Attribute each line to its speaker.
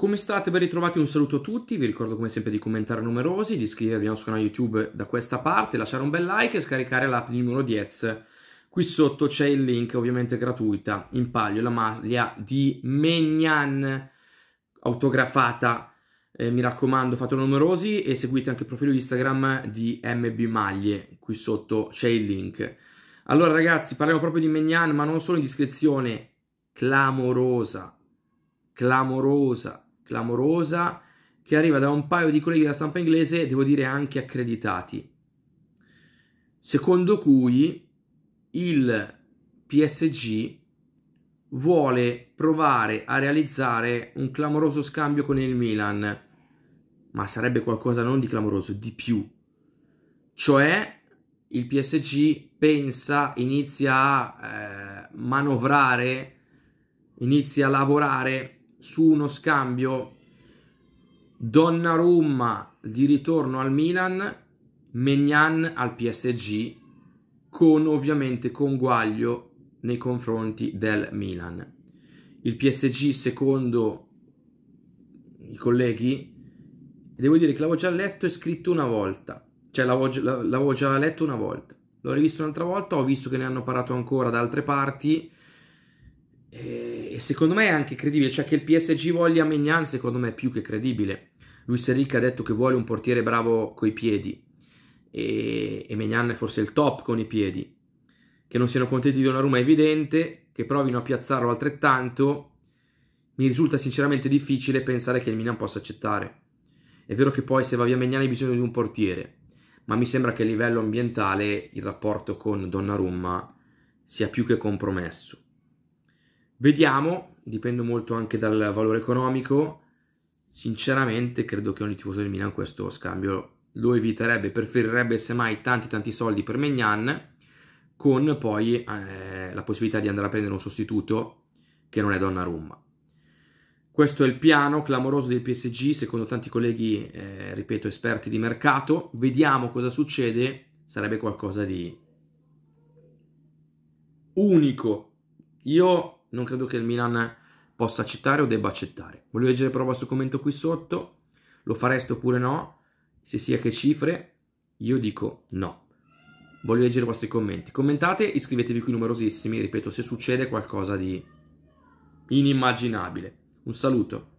Speaker 1: Come state? Ben ritrovati, un saluto a tutti, vi ricordo come sempre di commentare numerosi, di iscrivervi al nostro canale YouTube da questa parte, lasciare un bel like e scaricare l'app di numero 10. Qui sotto c'è il link, ovviamente gratuita, in palio la maglia di Megnan autografata. Eh, mi raccomando, fate numerosi e seguite anche il profilo Instagram di MB Maglie, qui sotto c'è il link. Allora ragazzi, parliamo proprio di Megnan, ma non solo in descrizione, clamorosa, clamorosa, clamorosa che arriva da un paio di colleghi della stampa inglese, devo dire anche accreditati, secondo cui il PSG vuole provare a realizzare un clamoroso scambio con il Milan, ma sarebbe qualcosa non di clamoroso, di più. Cioè il PSG pensa, inizia a eh, manovrare, inizia a lavorare su uno scambio Donnarumma di ritorno al Milan, Megnan al PSG, con ovviamente conguaglio nei confronti del Milan. Il PSG, secondo i colleghi, devo dire che l'avevo già letto e scritto una volta, cioè l'avevo, l'avevo già letto una volta, l'ho rivisto un'altra volta, ho visto che ne hanno parlato ancora da altre parti eh, e secondo me è anche credibile, cioè che il PSG voglia Mignan secondo me è più che credibile. Luis Enrique ha detto che vuole un portiere bravo coi piedi e, e Mignan è forse il top con i piedi. Che non siano contenti di una Roma è evidente, che provino a piazzarlo altrettanto. Mi risulta sinceramente difficile pensare che il Milan possa accettare. È vero che poi se va via Mignan hai bisogno di un portiere, ma mi sembra che a livello ambientale il rapporto con Donnarumma sia più che compromesso. Vediamo, dipende molto anche dal valore economico. Sinceramente credo che ogni tifoso del Milan questo scambio lo eviterebbe, preferirebbe semmai tanti tanti soldi per Megnan con poi eh, la possibilità di andare a prendere un sostituto che non è Donnarumma. Questo è il piano clamoroso del PSG, secondo tanti colleghi, eh, ripeto, esperti di mercato. Vediamo cosa succede, sarebbe qualcosa di unico. Io non credo che il Milan possa accettare o debba accettare. Voglio leggere però il vostro commento qui sotto, lo fareste oppure no? Se sia che cifre? Io dico no. Voglio leggere i vostri commenti. Commentate, iscrivetevi qui numerosissimi, ripeto, se succede qualcosa di inimmaginabile. Un saluto.